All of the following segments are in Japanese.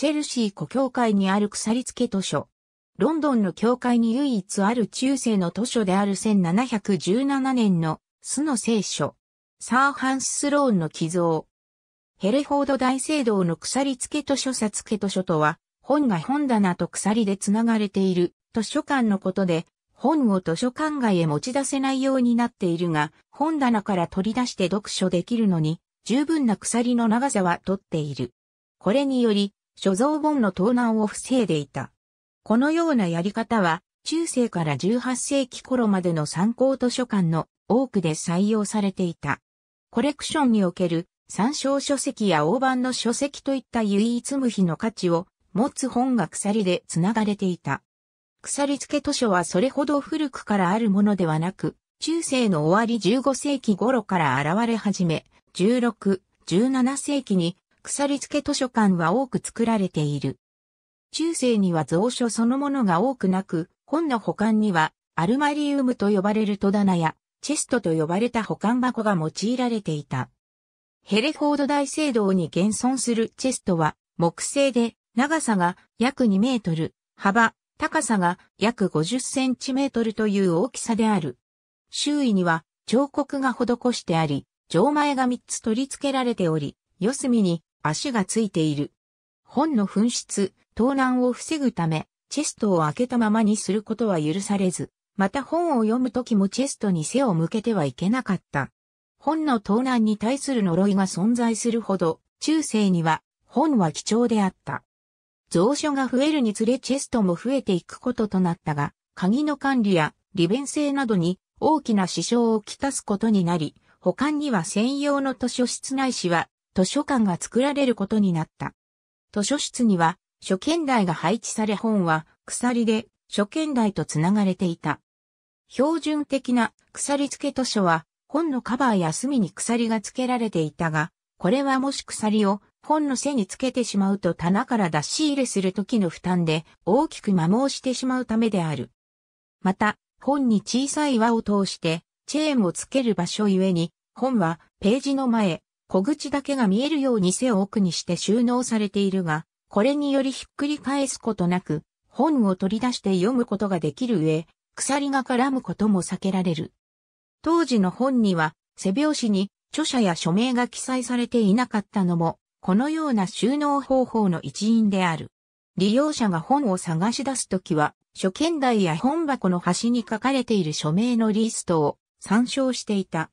チェルシー古教会にある鎖付け図書。ロンドンの教会に唯一ある中世の図書である1717年の巣の聖書。サー・ハンス・スローンの寄贈。ヘレフォード大聖堂の鎖付け図書札付け図書とは、本が本棚と鎖で繋がれている図書館のことで、本を図書館外へ持ち出せないようになっているが、本棚から取り出して読書できるのに、十分な鎖の長さは取っている。これにより、所蔵本の盗難を防いでいた。このようなやり方は、中世から18世紀頃までの参考図書館の多くで採用されていた。コレクションにおける参照書籍や大判の書籍といった唯一無比の価値を持つ本が鎖で繋がれていた。鎖付け図書はそれほど古くからあるものではなく、中世の終わり15世紀頃から現れ始め、16、17世紀に鎖付図書館は多く作られている。中世には蔵書そのものが多くなく、本の保管にはアルマリウムと呼ばれる戸棚やチェストと呼ばれた保管箱が用いられていた。ヘレフォード大聖堂に現存するチェストは木製で長さが約2メートル、幅、高さが約50センチメートルという大きさである。周囲には彫刻が施してあり、錠前が3つ取り付けられており、四隅に足がついている。本の紛失、盗難を防ぐため、チェストを開けたままにすることは許されず、また本を読むときもチェストに背を向けてはいけなかった。本の盗難に対する呪いが存在するほど、中世には本は貴重であった。蔵書が増えるにつれチェストも増えていくこととなったが、鍵の管理や利便性などに大きな支障をきたすことになり、保管には専用の図書室内紙は図書館が作られることになった。図書室には書見台が配置され本は鎖で書見台とつながれていた。標準的な鎖付け図書は本のカバーや隅に鎖が付けられていたが、これはもし鎖を本の背につけてしまうと棚から出し入れする時の負担で大きく摩耗してしまうためである。また、本に小さい輪を通してチェーンをつける場所ゆえに、本はページの前、小口だけが見えるように背を奥にして収納されているが、これによりひっくり返すことなく、本を取り出して読むことができる上、鎖が絡むことも避けられる。当時の本には、背拍子に著者や署名が記載されていなかったのも、このような収納方法の一因である。利用者が本を探し出すときは、書券台や本箱の端に書かれている署名のリストを参照していた。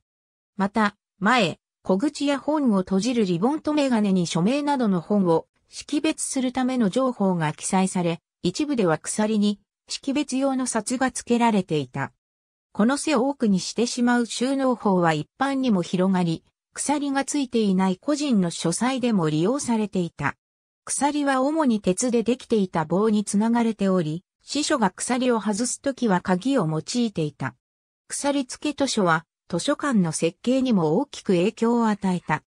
また、前、小口や本を閉じるリボンとメガネに署名などの本を識別するための情報が記載され、一部では鎖に識別用の札が付けられていた。この背を奥にしてしまう収納法は一般にも広がり、鎖が付いていない個人の書斎でも利用されていた。鎖は主に鉄でできていた棒につながれており、司書が鎖を外すときは鍵を用いていた。鎖付け図書は図書館の設計にも大きく影響を与えた。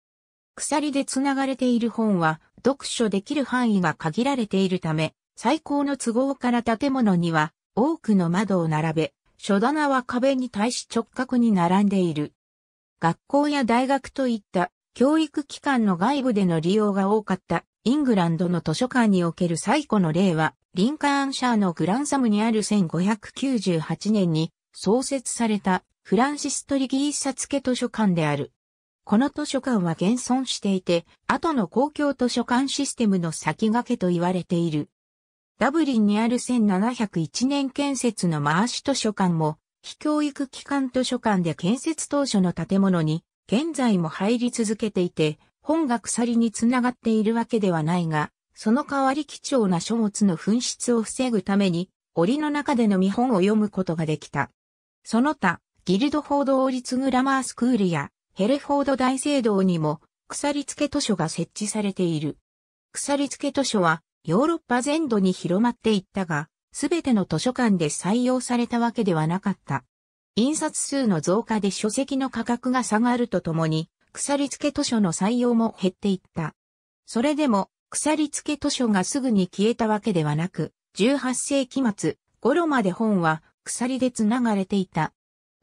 鎖で繋がれている本は読書できる範囲が限られているため、最高の都合から建物には多くの窓を並べ、書棚は壁に対し直角に並んでいる。学校や大学といった教育機関の外部での利用が多かったイングランドの図書館における最古の例は、リンカーンシャーのグランサムにある1598年に創設されたフランシス・トリギーサツケ図書館である。この図書館は現存していて、後の公共図書館システムの先駆けと言われている。ダブリンにある1701年建設のマーシ図書館も、非教育機関図書館で建設当初の建物に、現在も入り続けていて、本が鎖につながっているわけではないが、その代わり貴重な書物の紛失を防ぐために、檻の中での見本を読むことができた。その他、ギルドフォード王立グラマースクールやヘレフォード大聖堂にも鎖付け図書が設置されている。鎖付け図書はヨーロッパ全土に広まっていったが、すべての図書館で採用されたわけではなかった。印刷数の増加で書籍の価格が下がるとともに、鎖付け図書の採用も減っていった。それでも、鎖付け図書がすぐに消えたわけではなく、18世紀末頃まで本は鎖で繋がれていた。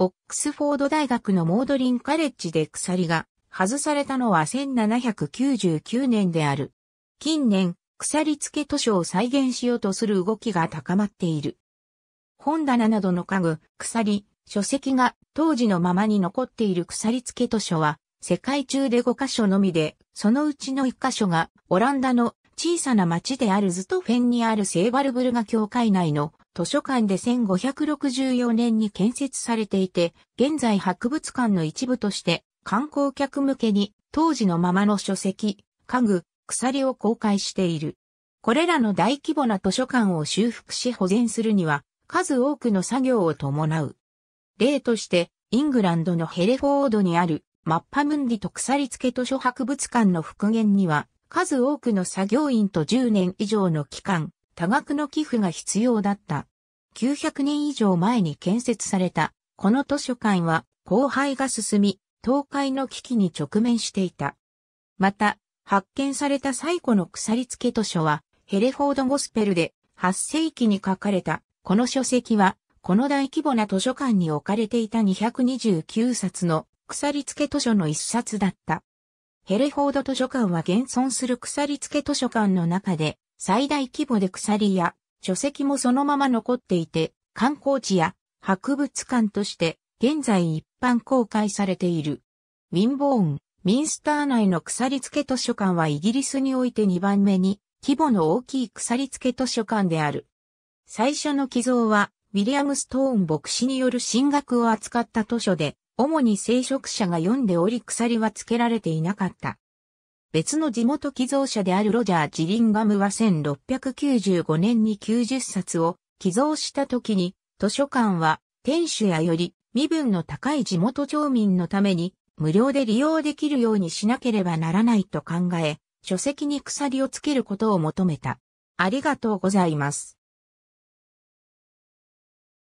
オックスフォード大学のモードリンカレッジで鎖が外されたのは1799年である。近年、鎖付け図書を再現しようとする動きが高まっている。本棚などの家具、鎖、書籍が当時のままに残っている鎖付け図書は世界中で5箇所のみで、そのうちの1箇所がオランダの小さな町であるズトフェンにあるセーバルブルガ教会内の図書館で1564年に建設されていて、現在博物館の一部として観光客向けに当時のままの書籍、家具、鎖を公開している。これらの大規模な図書館を修復し保全するには数多くの作業を伴う。例として、イングランドのヘレフォードにあるマッパムンディと鎖付け図書博物館の復元には数多くの作業員と10年以上の期間、多額の寄付が必要だった。900年以上前に建設された、この図書館は、荒廃が進み、倒壊の危機に直面していた。また、発見された最古の鎖付け図書は、ヘレフォードゴスペルで8世紀に書かれた、この書籍は、この大規模な図書館に置かれていた229冊の鎖付け図書の一冊だった。ヘレフォード図書館は現存する鎖付け図書館の中で最大規模で鎖や書籍もそのまま残っていて、観光地や博物館として現在一般公開されている。ウィンボーン、ミンスター内の鎖付け図書館はイギリスにおいて2番目に規模の大きい鎖付け図書館である。最初の寄贈は、ウィリアム・ストーン牧師による進学を扱った図書で、主に聖職者が読んでおり鎖は付けられていなかった。別の地元寄贈者であるロジャー・ジリンガムは1695年に90冊を寄贈した時に、図書館は店主やより身分の高い地元町民のために無料で利用できるようにしなければならないと考え、書籍に鎖をつけることを求めた。ありがとうございます。